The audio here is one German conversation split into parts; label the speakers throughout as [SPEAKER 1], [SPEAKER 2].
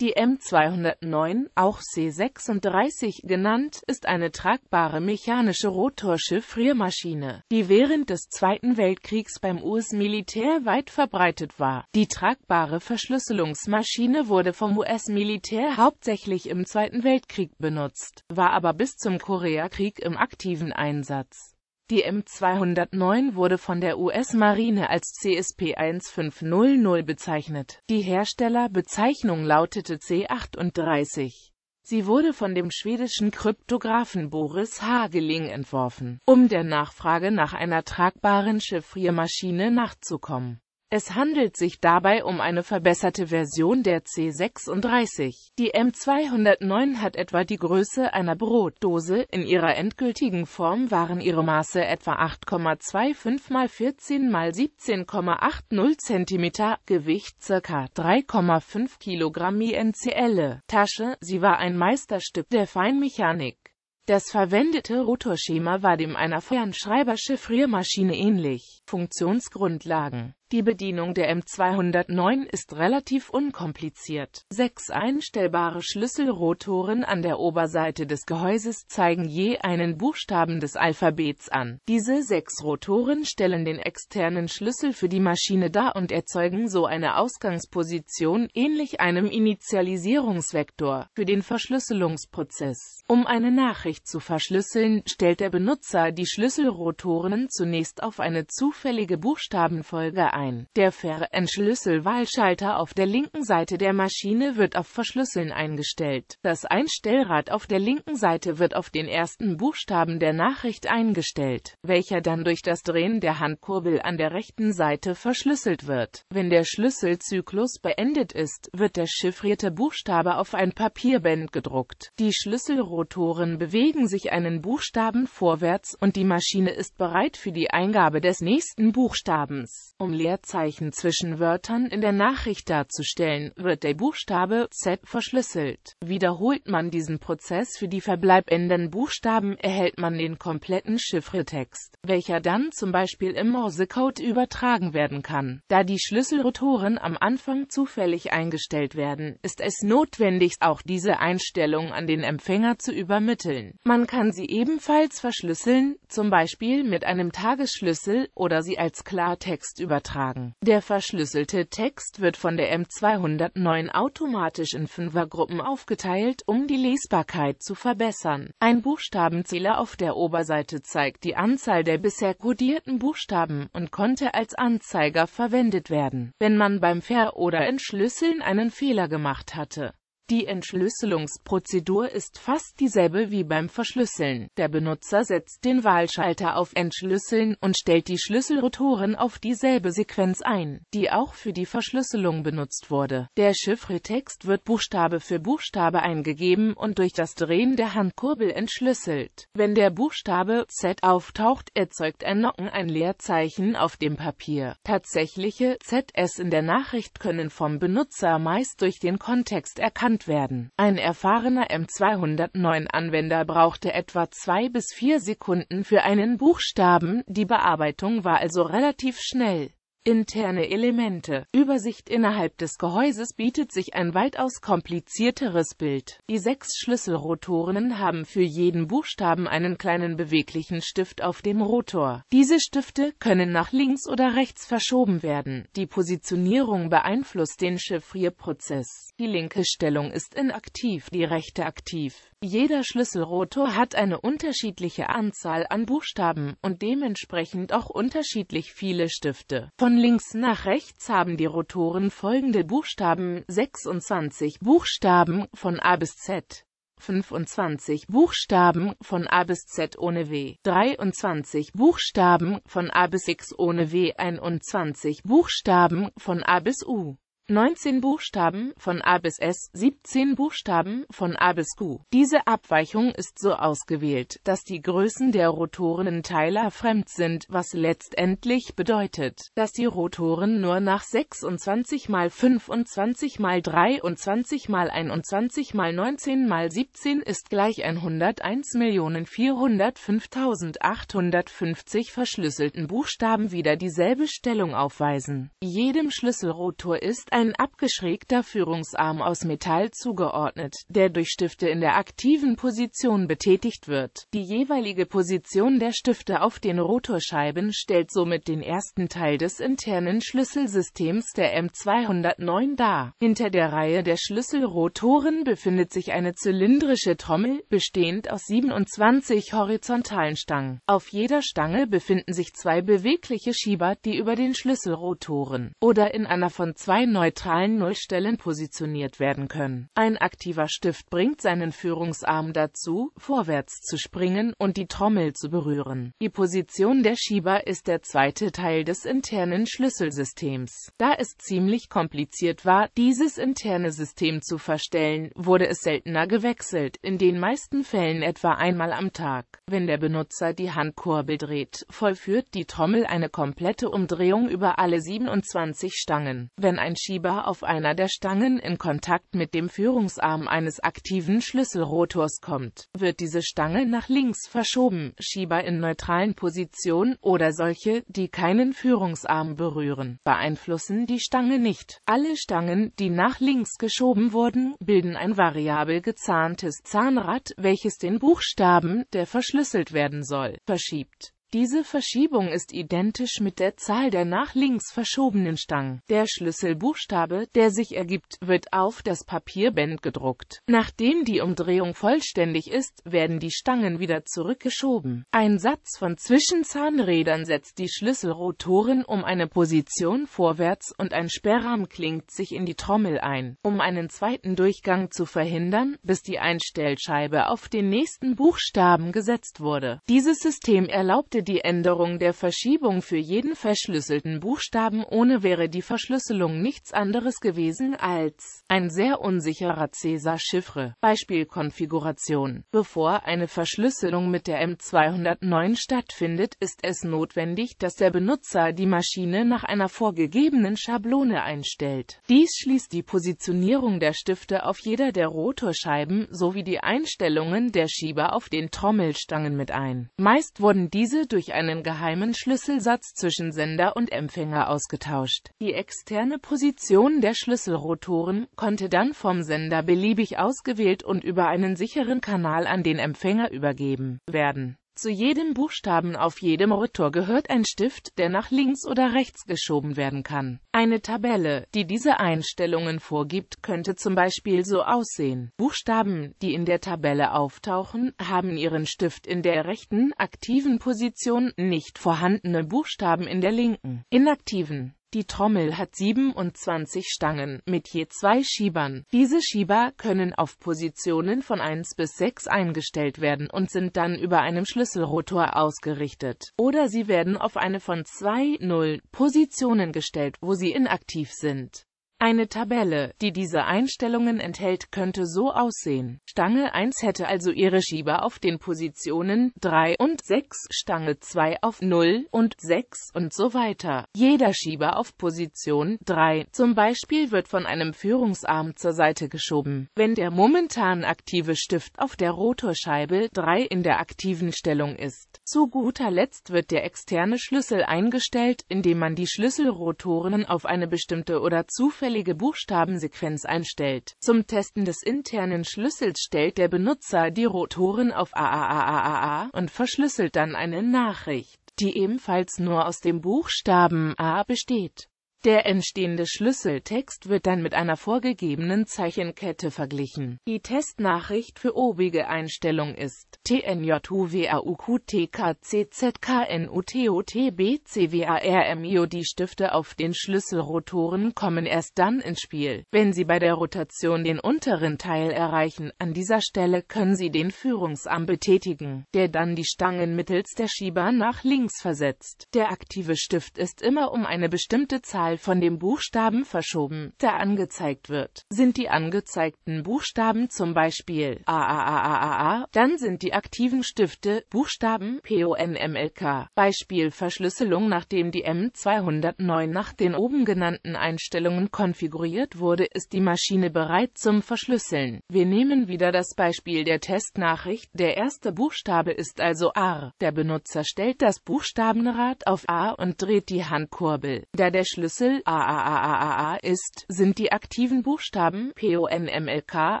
[SPEAKER 1] Die M209, auch C36 genannt, ist eine tragbare mechanische Rotorschiffriermaschine, die während des Zweiten Weltkriegs beim US-Militär weit verbreitet war. Die tragbare Verschlüsselungsmaschine wurde vom US-Militär hauptsächlich im Zweiten Weltkrieg benutzt, war aber bis zum Koreakrieg im aktiven Einsatz. Die M209 wurde von der US-Marine als CSP-1500 bezeichnet. Die Herstellerbezeichnung lautete C38. Sie wurde von dem schwedischen Kryptografen Boris Hageling entworfen, um der Nachfrage nach einer tragbaren Chiffriermaschine nachzukommen es handelt sich dabei um eine verbesserte Version der C36. Die M209 hat etwa die Größe einer Brotdose, in ihrer endgültigen Form waren ihre Maße etwa 8,25 x 14 x 17,80 cm, Gewicht ca. 3,5 kg INCL. Tasche, sie war ein Meisterstück der Feinmechanik. Das verwendete Rotorschema war dem einer Fernschreiber-Chiffriermaschine ähnlich. Funktionsgrundlagen die Bedienung der M209 ist relativ unkompliziert. Sechs einstellbare Schlüsselrotoren an der Oberseite des Gehäuses zeigen je einen Buchstaben des Alphabets an. Diese sechs Rotoren stellen den externen Schlüssel für die Maschine dar und erzeugen so eine Ausgangsposition ähnlich einem Initialisierungsvektor für den Verschlüsselungsprozess. Um eine Nachricht zu verschlüsseln, stellt der Benutzer die Schlüsselrotoren zunächst auf eine zufällige Buchstabenfolge an ein. Der Fernschlüsselwahlschalter auf der linken Seite der Maschine wird auf Verschlüsseln eingestellt. Das Einstellrad auf der linken Seite wird auf den ersten Buchstaben der Nachricht eingestellt, welcher dann durch das Drehen der Handkurbel an der rechten Seite verschlüsselt wird. Wenn der Schlüsselzyklus beendet ist, wird der chiffrierte Buchstabe auf ein Papierband gedruckt. Die Schlüsselrotoren bewegen sich einen Buchstaben vorwärts und die Maschine ist bereit für die Eingabe des nächsten Buchstabens. Um Leerzeichen zwischen Wörtern in der Nachricht darzustellen, wird der Buchstabe Z verschlüsselt. Wiederholt man diesen Prozess für die verbleibenden Buchstaben, erhält man den kompletten Chiffretext, welcher dann zum Beispiel im Morsecode übertragen werden kann. Da die Schlüsselrotoren am Anfang zufällig eingestellt werden, ist es notwendig, auch diese Einstellung an den Empfänger zu übermitteln. Man kann sie ebenfalls verschlüsseln, zum Beispiel mit einem Tagesschlüssel, oder sie als Klartext übertragen eingetragen. Der verschlüsselte Text wird von der M209 automatisch in Fünfergruppen aufgeteilt, um die Lesbarkeit zu verbessern. Ein Buchstabenzähler auf der Oberseite zeigt die Anzahl der bisher kodierten Buchstaben und konnte als Anzeiger verwendet werden, wenn man beim Ver- oder Entschlüsseln einen Fehler gemacht hatte. Die Entschlüsselungsprozedur ist fast dieselbe wie beim Verschlüsseln. Der Benutzer setzt den Wahlschalter auf Entschlüsseln und stellt die Schlüsselrotoren auf dieselbe Sequenz ein, die auch für die Verschlüsselung benutzt wurde. Der Chiffretext wird Buchstabe für Buchstabe eingegeben und durch das Drehen der Handkurbel entschlüsselt. Wenn der Buchstabe Z auftaucht, erzeugt ein Nocken ein Leerzeichen auf dem Papier. Tatsächliche ZS in der Nachricht können vom Benutzer meist durch den Kontext erkannt erkannt werden. Ein erfahrener M209-Anwender brauchte etwa zwei bis vier Sekunden für einen Buchstaben, die Bearbeitung war also relativ schnell. Interne Elemente Übersicht innerhalb des Gehäuses bietet sich ein weitaus komplizierteres Bild. Die sechs Schlüsselrotoren haben für jeden Buchstaben einen kleinen beweglichen Stift auf dem Rotor. Diese Stifte können nach links oder rechts verschoben werden. Die Positionierung beeinflusst den Chiffrierprozess. Die linke Stellung ist inaktiv, die rechte aktiv. Jeder Schlüsselrotor hat eine unterschiedliche Anzahl an Buchstaben und dementsprechend auch unterschiedlich viele Stifte. Von links nach rechts haben die Rotoren folgende Buchstaben 26 Buchstaben von A bis Z. 25 Buchstaben von A bis Z ohne W, 23 Buchstaben von A bis X ohne W, 21 Buchstaben von A bis U. 19 Buchstaben von A bis S, 17 Buchstaben von A bis Q. Diese Abweichung ist so ausgewählt, dass die Größen der Rotorenteiler fremd sind, was letztendlich bedeutet, dass die Rotoren nur nach 26 mal 25 mal 23 mal 21 mal 19 mal 17 ist gleich 101.405.850 verschlüsselten Buchstaben wieder dieselbe Stellung aufweisen. Jedem Schlüsselrotor ist ein ein abgeschrägter Führungsarm aus Metall zugeordnet, der durch Stifte in der aktiven Position betätigt wird. Die jeweilige Position der Stifte auf den Rotorscheiben stellt somit den ersten Teil des internen Schlüsselsystems der M209 dar. Hinter der Reihe der Schlüsselrotoren befindet sich eine zylindrische Trommel, bestehend aus 27 horizontalen Stangen. Auf jeder Stange befinden sich zwei bewegliche Schieber, die über den Schlüsselrotoren oder in einer von zwei neu neutralen Nullstellen positioniert werden können. Ein aktiver Stift bringt seinen Führungsarm dazu, vorwärts zu springen und die Trommel zu berühren. Die Position der Schieber ist der zweite Teil des internen Schlüsselsystems. Da es ziemlich kompliziert war, dieses interne System zu verstellen, wurde es seltener gewechselt, in den meisten Fällen etwa einmal am Tag. Wenn der Benutzer die Handkurbel dreht, vollführt die Trommel eine komplette Umdrehung über alle 27 Stangen. Wenn ein Schieber Schieber auf einer der Stangen in Kontakt mit dem Führungsarm eines aktiven Schlüsselrotors kommt, wird diese Stange nach links verschoben, Schieber in neutralen Positionen oder solche, die keinen Führungsarm berühren, beeinflussen die Stange nicht. Alle Stangen, die nach links geschoben wurden, bilden ein variabel gezahntes Zahnrad, welches den Buchstaben, der verschlüsselt werden soll, verschiebt. Diese Verschiebung ist identisch mit der Zahl der nach links verschobenen Stangen. Der Schlüsselbuchstabe, der sich ergibt, wird auf das Papierband gedruckt. Nachdem die Umdrehung vollständig ist, werden die Stangen wieder zurückgeschoben. Ein Satz von Zwischenzahnrädern setzt die Schlüsselrotoren um eine Position vorwärts und ein Sperrrahmen klingt sich in die Trommel ein, um einen zweiten Durchgang zu verhindern, bis die Einstellscheibe auf den nächsten Buchstaben gesetzt wurde. Dieses System erlaubte bedeutet die Änderung der Verschiebung für jeden verschlüsselten Buchstaben ohne wäre die Verschlüsselung nichts anderes gewesen als ein sehr unsicherer Cäsar-Chiffre. Beispielkonfiguration. Bevor eine Verschlüsselung mit der M209 stattfindet, ist es notwendig, dass der Benutzer die Maschine nach einer vorgegebenen Schablone einstellt. Dies schließt die Positionierung der Stifte auf jeder der Rotorscheiben sowie die Einstellungen der Schieber auf den Trommelstangen mit ein. Meist wurden diese durch einen geheimen Schlüsselsatz zwischen Sender und Empfänger ausgetauscht. Die externe Position der Schlüsselrotoren konnte dann vom Sender beliebig ausgewählt und über einen sicheren Kanal an den Empfänger übergeben werden zu jedem Buchstaben auf jedem Rotor gehört ein Stift, der nach links oder rechts geschoben werden kann. Eine Tabelle, die diese Einstellungen vorgibt, könnte zum Beispiel so aussehen. Buchstaben, die in der Tabelle auftauchen, haben ihren Stift in der rechten, aktiven Position, nicht vorhandene Buchstaben in der linken, inaktiven die Trommel hat 27 Stangen mit je zwei Schiebern. Diese Schieber können auf Positionen von 1 bis 6 eingestellt werden und sind dann über einem Schlüsselrotor ausgerichtet. Oder sie werden auf eine von 2, 0 Positionen gestellt, wo sie inaktiv sind eine Tabelle, die diese Einstellungen enthält, könnte so aussehen. Stange 1 hätte also ihre Schieber auf den Positionen 3 und 6, Stange 2 auf 0 und 6 und so weiter. Jeder Schieber auf Position 3 zum Beispiel wird von einem Führungsarm zur Seite geschoben. Wenn der momentan aktive Stift auf der Rotorscheibe 3 in der aktiven Stellung ist. Zu guter Letzt wird der externe Schlüssel eingestellt, indem man die Schlüsselrotoren auf eine bestimmte oder zufällige zufällige Buchstabensequenz einstellt. Zum Testen des internen Schlüssels stellt der Benutzer die Rotoren auf AAAAAA und verschlüsselt dann eine Nachricht, die ebenfalls nur aus dem Buchstaben A besteht. Der entstehende Schlüsseltext wird dann mit einer vorgegebenen Zeichenkette verglichen. Die Testnachricht für obige Einstellung ist TNJUWAUQTKCZKNUTOTBCWARMIO Die Stifte auf den Schlüsselrotoren kommen erst dann ins Spiel, wenn sie bei der Rotation den unteren Teil erreichen. An dieser Stelle können sie den Führungsarm betätigen, der dann die Stangen mittels der Schieber nach links versetzt. Der aktive Stift ist immer um eine bestimmte Zahl Anzahl von dem Buchstaben verschoben, der angezeigt wird. Sind die angezeigten Buchstaben zum Beispiel AAAAA, dann sind die aktiven Stifte Buchstaben PONMLK. Beispiel Verschlüsselung Nachdem die M209 nach den oben genannten Einstellungen konfiguriert wurde, ist die Maschine bereit zum Verschlüsseln. Wir nehmen wieder das Beispiel der Testnachricht. Der erste Buchstabe ist also R. Der Benutzer stellt das Buchstabenrad auf A und dreht die Handkurbel. Da der Schlüssel Kürzel AAAAA ist, sind die aktiven Buchstaben PONMLK.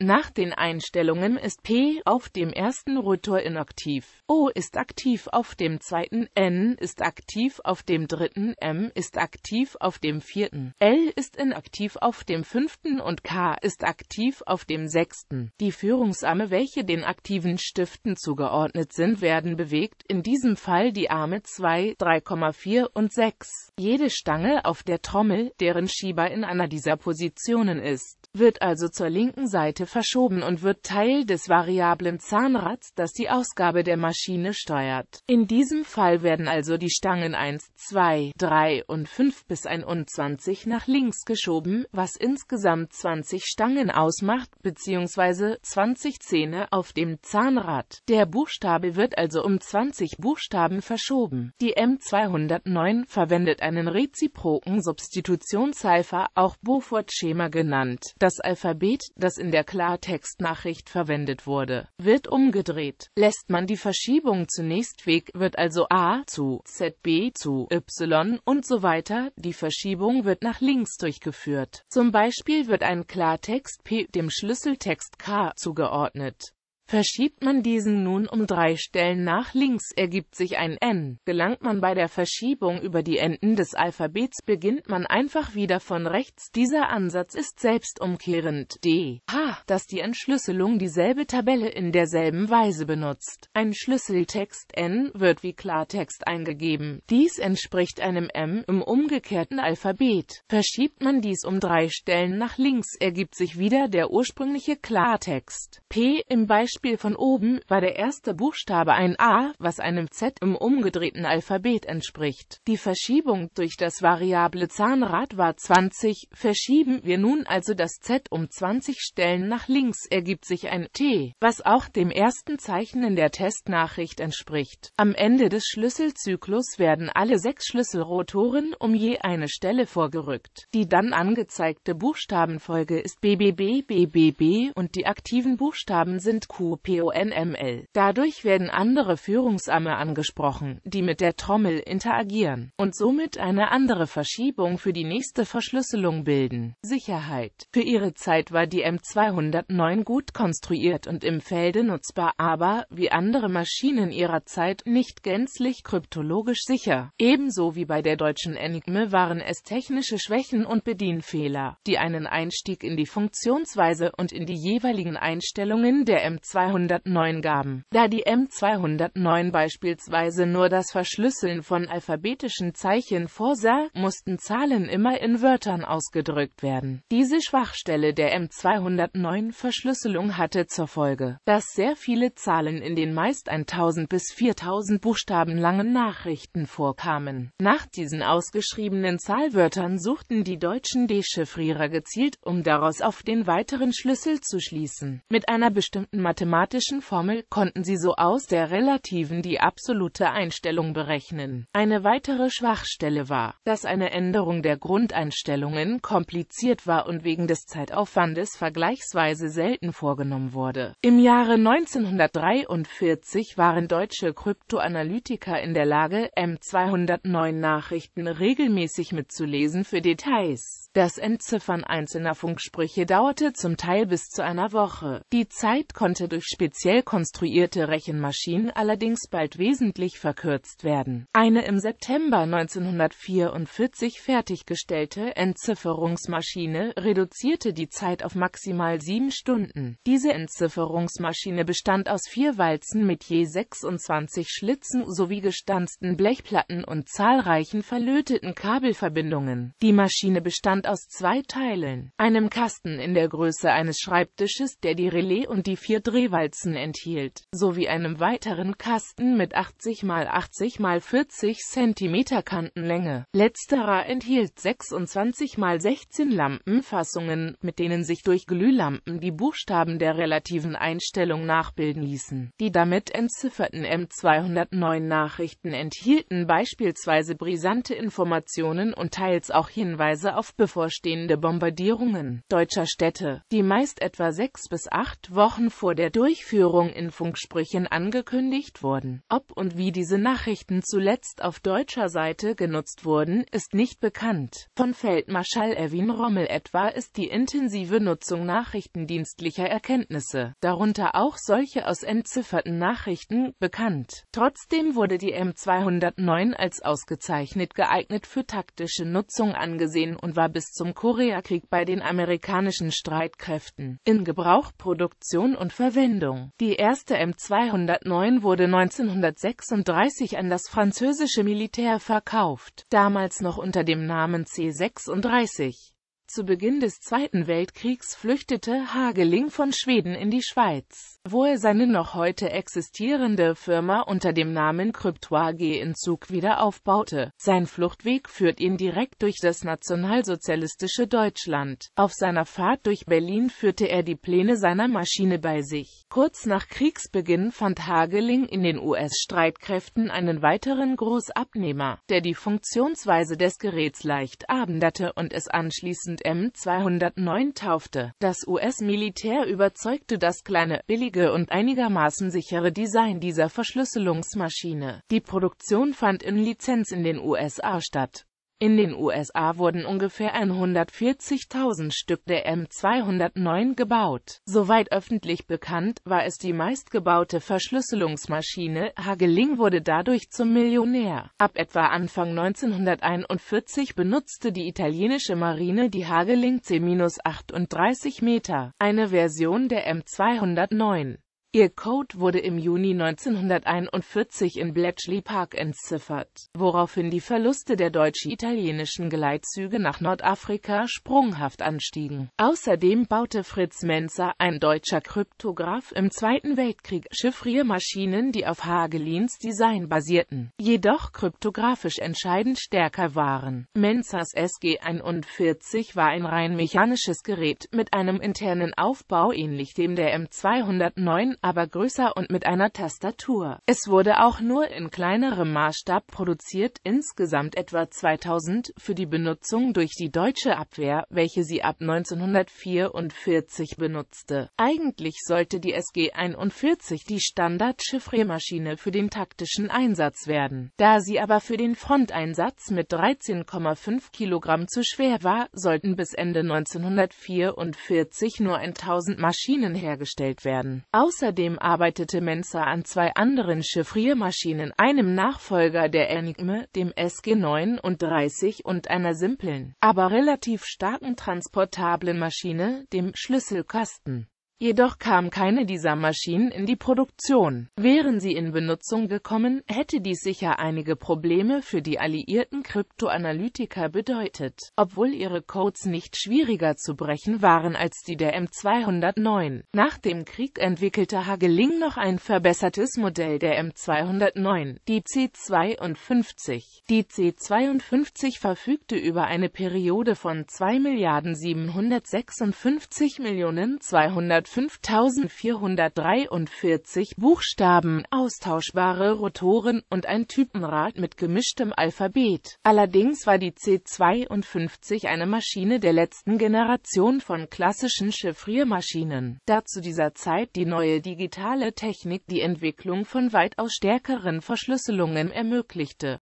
[SPEAKER 1] Nach den Einstellungen ist P auf dem ersten Rotor inaktiv, O ist aktiv auf dem zweiten, N ist aktiv auf dem dritten, M ist aktiv auf dem vierten, L ist inaktiv auf dem fünften und K ist aktiv auf dem sechsten. Die Führungsarme, welche den aktiven Stiften zugeordnet sind, werden bewegt, in diesem Fall die Arme 2, 3,4 und 6. Jede Stange auf der Trommel, deren Schieber in einer dieser Positionen ist wird also zur linken Seite verschoben und wird Teil des variablen Zahnrads, das die Ausgabe der Maschine steuert. In diesem Fall werden also die Stangen 1, 2, 3 und 5 bis 21 nach links geschoben, was insgesamt 20 Stangen ausmacht, bzw. 20 Zähne auf dem Zahnrad. Der Buchstabe wird also um 20 Buchstaben verschoben. Die M209 verwendet einen reziproken Substitutionscipher, auch Beaufort-Schema genannt. Das Alphabet, das in der Klartextnachricht verwendet wurde, wird umgedreht. Lässt man die Verschiebung zunächst weg, wird also A zu ZB zu Y und so weiter. Die Verschiebung wird nach links durchgeführt. Zum Beispiel wird ein Klartext P dem Schlüsseltext K zugeordnet. Verschiebt man diesen nun um drei Stellen nach links, ergibt sich ein n. Gelangt man bei der Verschiebung über die Enden des Alphabets, beginnt man einfach wieder von rechts. Dieser Ansatz ist selbstumkehrend. d. h. dass die Entschlüsselung dieselbe Tabelle in derselben Weise benutzt. Ein Schlüsseltext n wird wie Klartext eingegeben. Dies entspricht einem m im umgekehrten Alphabet. Verschiebt man dies um drei Stellen nach links, ergibt sich wieder der ursprüngliche Klartext. p. im Beispiel Beispiel von oben war der erste Buchstabe ein A, was einem Z im umgedrehten Alphabet entspricht. Die Verschiebung durch das variable Zahnrad war 20. Verschieben wir nun also das Z um 20 Stellen nach links, ergibt sich ein T, was auch dem ersten Zeichen in der Testnachricht entspricht. Am Ende des Schlüsselzyklus werden alle sechs Schlüsselrotoren um je eine Stelle vorgerückt. Die dann angezeigte Buchstabenfolge ist BBB, BBB und die aktiven Buchstaben sind Q. QPONML. Dadurch werden andere Führungsarme angesprochen, die mit der Trommel interagieren und somit eine andere Verschiebung für die nächste Verschlüsselung bilden. Sicherheit Für ihre Zeit war die M209 gut konstruiert und im Felde nutzbar, aber, wie andere Maschinen ihrer Zeit, nicht gänzlich kryptologisch sicher. Ebenso wie bei der deutschen Enigme waren es technische Schwächen und Bedienfehler, die einen Einstieg in die Funktionsweise und in die jeweiligen Einstellungen der m 209 gaben. Da die M209 beispielsweise nur das Verschlüsseln von alphabetischen Zeichen vorsah, mussten Zahlen immer in Wörtern ausgedrückt werden. Diese Schwachstelle der M209-Verschlüsselung hatte zur Folge, dass sehr viele Zahlen in den meist 1000 bis 4000 Buchstaben langen Nachrichten vorkamen. Nach diesen ausgeschriebenen Zahlwörtern suchten die deutschen Dechiffrierer gezielt, um daraus auf den weiteren Schlüssel zu schließen. Mit einer bestimmten Mathematik mathematischen Formel konnten sie so aus der relativen die absolute Einstellung berechnen. Eine weitere Schwachstelle war, dass eine Änderung der Grundeinstellungen kompliziert war und wegen des Zeitaufwandes vergleichsweise selten vorgenommen wurde. Im Jahre 1943 waren deutsche Kryptoanalytiker in der Lage, M209 Nachrichten regelmäßig mitzulesen für Details. Das Entziffern einzelner Funksprüche dauerte zum Teil bis zu einer Woche. Die Zeit konnte durch speziell konstruierte Rechenmaschinen allerdings bald wesentlich verkürzt werden. Eine im September 1944 fertiggestellte Entzifferungsmaschine reduzierte die Zeit auf maximal sieben Stunden. Diese Entzifferungsmaschine bestand aus vier Walzen mit je 26 Schlitzen sowie gestanzten Blechplatten und zahlreichen verlöteten Kabelverbindungen. Die Maschine bestand bestand aus zwei Teilen, einem Kasten in der Größe eines Schreibtisches, der die Relais und die vier Drehwalzen enthielt, sowie einem weiteren Kasten mit 80 x 80 x 40 cm Kantenlänge. Letzterer enthielt 26 x 16 Lampenfassungen, mit denen sich durch Glühlampen die Buchstaben der relativen Einstellung nachbilden ließen. Die damit entzifferten M209-Nachrichten enthielten beispielsweise brisante Informationen und teils auch Hinweise auf Befehle bevorstehende Bombardierungen deutscher Städte, die meist etwa sechs bis acht Wochen vor der Durchführung in Funksprüchen angekündigt wurden. Ob und wie diese Nachrichten zuletzt auf deutscher Seite genutzt wurden, ist nicht bekannt. Von Feldmarschall Erwin Rommel etwa ist die intensive Nutzung nachrichtendienstlicher Erkenntnisse, darunter auch solche aus entzifferten Nachrichten, bekannt. Trotzdem wurde die M209 als ausgezeichnet geeignet für taktische Nutzung angesehen und war bis bis zum Koreakrieg bei den amerikanischen Streitkräften. In Gebrauch, Produktion und Verwendung. Die erste M209 wurde 1936 an das französische Militär verkauft, damals noch unter dem Namen C36. Zu Beginn des Zweiten Weltkriegs flüchtete Hageling von Schweden in die Schweiz wo er seine noch heute existierende Firma unter dem Namen Crypto AG in Zug wieder aufbaute. Sein Fluchtweg führt ihn direkt durch das nationalsozialistische Deutschland. Auf seiner Fahrt durch Berlin führte er die Pläne seiner Maschine bei sich. Kurz nach Kriegsbeginn fand Hageling in den US-Streitkräften einen weiteren Großabnehmer, der die Funktionsweise des Geräts leicht abenderte und es anschließend M209 taufte. Das US-Militär überzeugte das kleine, billige günstige und einigermaßen sichere Design dieser Verschlüsselungsmaschine. Die Produktion fand in Lizenz in den USA statt in den USA wurden ungefähr 140.000 Stück der M209 gebaut. Soweit öffentlich bekannt, war es die meistgebaute Verschlüsselungsmaschine, Hageling wurde dadurch zum Millionär. Ab etwa Anfang 1941 benutzte die italienische Marine die Hageling C-38 Meter, eine Version der M209. Ihr Code wurde im Juni 1941 in Bletchley Park entziffert, woraufhin die Verluste der deutsch-italienischen Geleitzüge nach Nordafrika sprunghaft anstiegen. Außerdem baute Fritz Menzer, ein deutscher Kryptograph, im Zweiten Weltkrieg Chiffriermaschinen, die auf Hagelins Design basierten, jedoch kryptografisch entscheidend stärker waren. Menzers SG-41 war ein rein mechanisches Gerät mit einem internen Aufbau ähnlich dem der M209 aber größer und mit einer Tastatur. Es wurde auch nur in kleinerem Maßstab produziert, insgesamt etwa 2000 für die Benutzung durch die deutsche Abwehr, welche sie ab 1944 benutzte. Eigentlich sollte die SG-41 die Standard-Chiffriermaschine für den taktischen Einsatz werden. Da sie aber für den Fronteinsatz mit 13,5 Kilogramm zu schwer war, sollten bis Ende 1944 nur 1000 Maschinen hergestellt werden. Außer Außerdem arbeitete Mensa an zwei anderen Chiffriermaschinen, einem Nachfolger der Enigme, dem SG-39 und einer simplen, aber relativ starken transportablen Maschine, dem Schlüsselkasten. Jedoch kam keine dieser Maschinen in die Produktion. Wären sie in Benutzung gekommen, hätte dies sicher einige Probleme für die alliierten Kryptoanalytiker bedeutet, obwohl ihre Codes nicht schwieriger zu brechen waren als die der M209. Nach dem Krieg entwickelte Hageling noch ein verbessertes Modell der M209, die C52. Die C52 verfügte über eine Periode von 2.756.200 5443 Buchstaben, austauschbare Rotoren und ein Typenrad mit gemischtem Alphabet. Allerdings war die C52 eine Maschine der letzten Generation von klassischen Chiffriermaschinen, da zu dieser Zeit die neue digitale Technik die Entwicklung von weitaus stärkeren Verschlüsselungen ermöglichte